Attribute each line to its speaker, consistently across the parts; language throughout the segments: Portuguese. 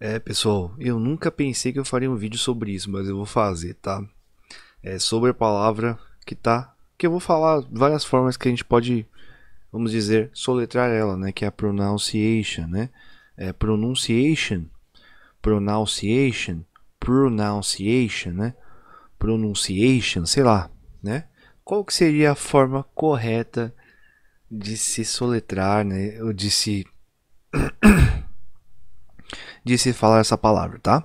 Speaker 1: É, pessoal, eu nunca pensei que eu faria um vídeo sobre isso, mas eu vou fazer, tá? É sobre a palavra que tá, que eu vou falar várias formas que a gente pode, vamos dizer, soletrar ela, né? Que é a pronunciation, né? É pronunciation, pronunciation, pronunciation, né? Pronunciation, sei lá, né? Qual que seria a forma correta de se soletrar, né? Ou de se de se falar essa palavra, tá?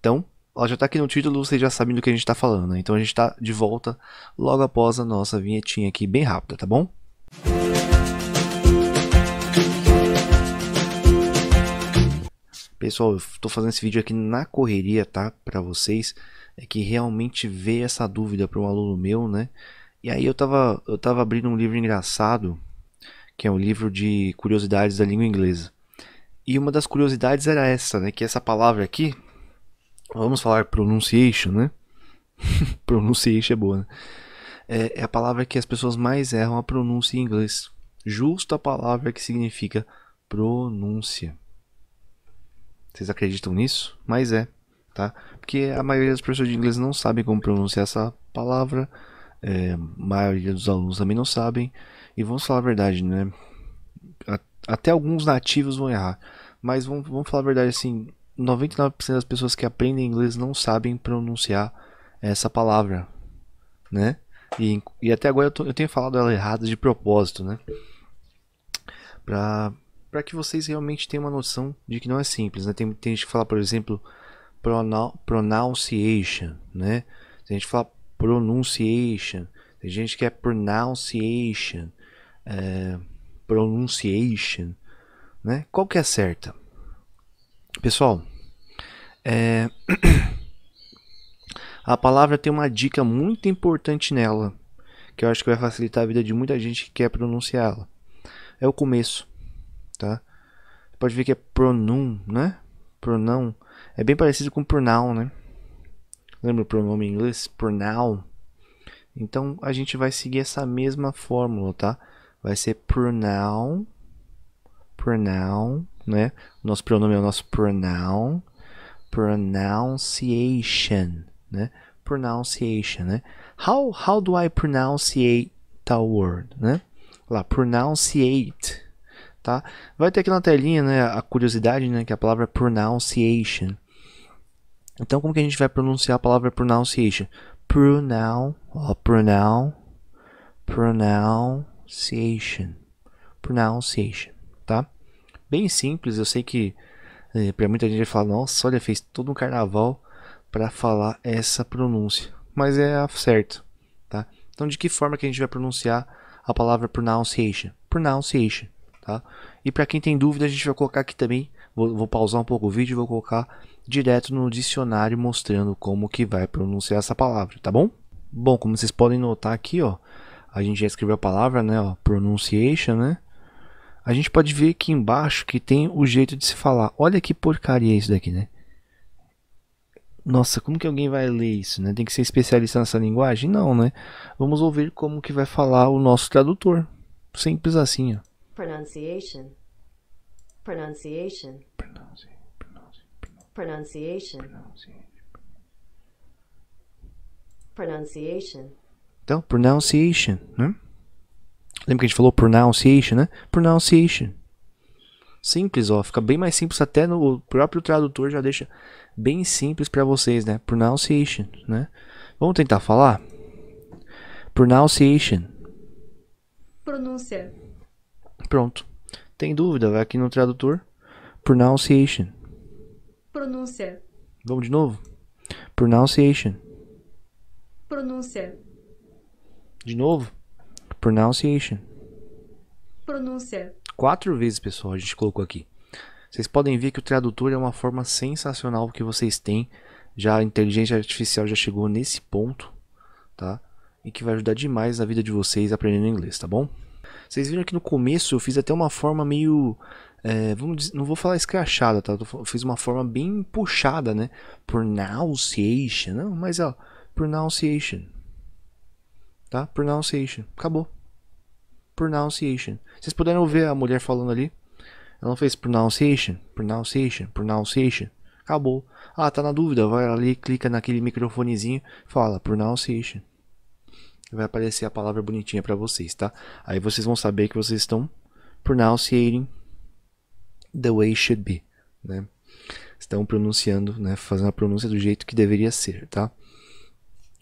Speaker 1: Então, ela já está aqui no título, vocês já sabem do que a gente está falando. Né? Então a gente está de volta logo após a nossa vinhetinha aqui, bem rápida, tá bom? Pessoal, eu estou fazendo esse vídeo aqui na correria, tá? Para vocês, é que realmente veio essa dúvida para um aluno meu, né? E aí eu estava eu tava abrindo um livro engraçado, que é um livro de curiosidades da língua inglesa. E uma das curiosidades era essa, né? Que essa palavra aqui, vamos falar pronunciation, né? pronunciation é boa, né? É, é a palavra que as pessoas mais erram a pronúncia em inglês. Justo a palavra que significa pronúncia. Vocês acreditam nisso? Mas é, tá? Porque a maioria das pessoas de inglês não sabem como pronunciar essa palavra. É, a maioria dos alunos também não sabem. E vamos falar a verdade, né? Até alguns nativos vão errar. Mas vamos, vamos falar a verdade, assim, 99% das pessoas que aprendem inglês não sabem pronunciar essa palavra, né? E, e até agora eu, tô, eu tenho falado ela errada de propósito, né? Para que vocês realmente tenham uma noção de que não é simples, né? Tem, tem gente que fala, por exemplo, pronunciation, né? Tem gente que fala pronunciation, tem gente que é pronunciation, é, pronunciation, né? Qual que é a certa? Pessoal, é... a palavra tem uma dica muito importante nela, que eu acho que vai facilitar a vida de muita gente que quer pronunciá-la. É o começo, tá? Pode ver que é pronum, né? Pronoun. É bem parecido com pronoun, né? Lembra o pronome em inglês? Pronoun. Então, a gente vai seguir essa mesma fórmula, tá? Vai ser pronoun pronoun, né? Nosso pronome é o nosso pronoun. Pronunciation, né? Pronunciation, né? How, how do I pronunciate tal word, né? Lá, pronunciate, tá? Vai ter aqui na telinha, né, a curiosidade, né, que é a palavra pronunciation. Então, como que a gente vai pronunciar a palavra pronunciation? Pronoun, ó, pronoun, pronunciation, pronunciation bem simples. Eu sei que é, eh, para muita gente vai falar, nossa, olha, fez todo um carnaval para falar essa pronúncia, mas é certo, tá? Então, de que forma que a gente vai pronunciar a palavra pronunciation? Pronunciation, tá? E para quem tem dúvida, a gente vai colocar aqui também, vou, vou pausar um pouco o vídeo e vou colocar direto no dicionário mostrando como que vai pronunciar essa palavra, tá bom? Bom, como vocês podem notar aqui, ó, a gente já escreveu a palavra, né, ó, pronunciation, né? a gente pode ver aqui embaixo que tem o jeito de se falar. Olha que porcaria isso daqui, né? Nossa, como que alguém vai ler isso, né? Tem que ser especialista nessa linguagem? Não, né? Vamos ouvir como que vai falar o nosso tradutor. Simples assim, ó. Pronunciation. Pronunciation. Pronunciation. Pronunciation. Pronunciation. Então, pronunciation, né? Lembra que a gente falou pronunciation, né? Pronunciation. Simples, ó. Fica bem mais simples até no próprio tradutor já deixa bem simples para vocês, né? Pronunciation, né? Vamos tentar falar? Pronunciation. Pronúncia. Pronto. Tem dúvida? Vai aqui no tradutor. Pronunciation. Pronúncia. Vamos de novo? Pronunciation. Pronúncia. De novo? Pronunciation. Pronúncia. Quatro vezes, pessoal, a gente colocou aqui. Vocês podem ver que o tradutor é uma forma sensacional que vocês têm. Já a inteligência artificial já chegou nesse ponto, tá? E que vai ajudar demais na vida de vocês aprendendo inglês, tá bom? Vocês viram que no começo eu fiz até uma forma meio. É, vamos dizer, não vou falar escrachada, tá? Eu fiz uma forma bem puxada, né? Pronunciation. Não, mas ó, pronunciation. Tá? Pronunciation. Acabou. Pronunciation. Vocês puderam ver a mulher falando ali? Ela não fez pronunciation, pronunciation, pronunciation. Acabou. Ah, tá na dúvida. Vai ali, clica naquele microfonezinho, fala pronunciation. Vai aparecer a palavra bonitinha para vocês, tá? Aí vocês vão saber que vocês estão pronunciating the way it should be, né? Estão pronunciando, né? Fazendo a pronúncia do jeito que deveria ser, tá?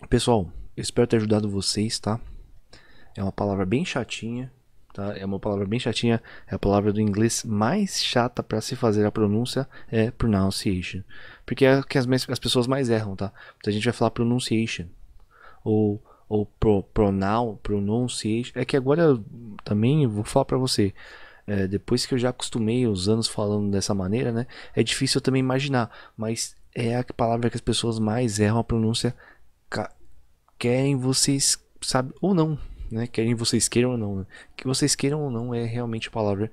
Speaker 1: Pessoal, eu espero ter ajudado vocês, tá? É uma palavra bem chatinha, tá? É uma palavra bem chatinha, é a palavra do inglês mais chata para se fazer a pronúncia, é pronunciation. Porque é que as, as pessoas mais erram, tá? Então a gente vai falar pronunciation. Ou ou pro, pronoun, pronunciation. É que agora eu também vou falar para você. É, depois que eu já acostumei os anos falando dessa maneira, né? É difícil eu também imaginar, mas é a palavra que as pessoas mais erram a pronúncia querem vocês, sabe, ou não, né? Querem vocês queiram ou não, né? Que vocês queiram ou não é realmente a palavra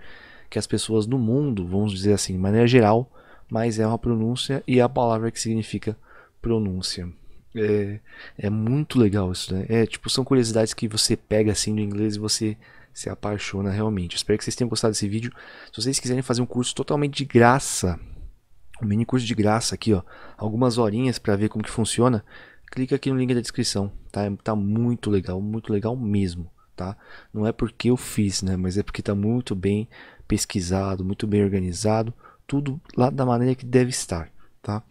Speaker 1: que as pessoas no mundo, vamos dizer assim, de maneira geral, mas é uma pronúncia e é a palavra que significa pronúncia. É, é muito legal isso, né? É, tipo, são curiosidades que você pega assim no inglês e você se apaixona realmente. Espero que vocês tenham gostado desse vídeo. Se vocês quiserem fazer um curso totalmente de graça, um mini curso de graça aqui, ó, algumas horinhas para ver como que funciona, clica aqui no link da descrição, tá? É, tá muito legal, muito legal mesmo, tá? Não é porque eu fiz, né? Mas é porque tá muito bem pesquisado, muito bem organizado, tudo lá da maneira que deve estar, tá?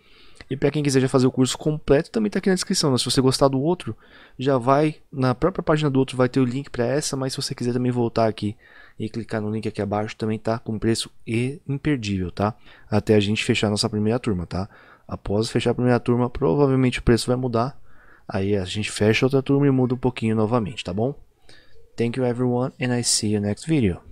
Speaker 1: E para quem quiser já fazer o curso completo, também está aqui na descrição. Né? Se você gostar do outro, já vai na própria página do outro, vai ter o link para essa. Mas se você quiser também voltar aqui e clicar no link aqui abaixo, também tá com preço imperdível, tá? Até a gente fechar a nossa primeira turma, tá? Após fechar a primeira turma, provavelmente o preço vai mudar. Aí a gente fecha outra turma e muda um pouquinho novamente, tá bom? Thank you everyone and I see you next video.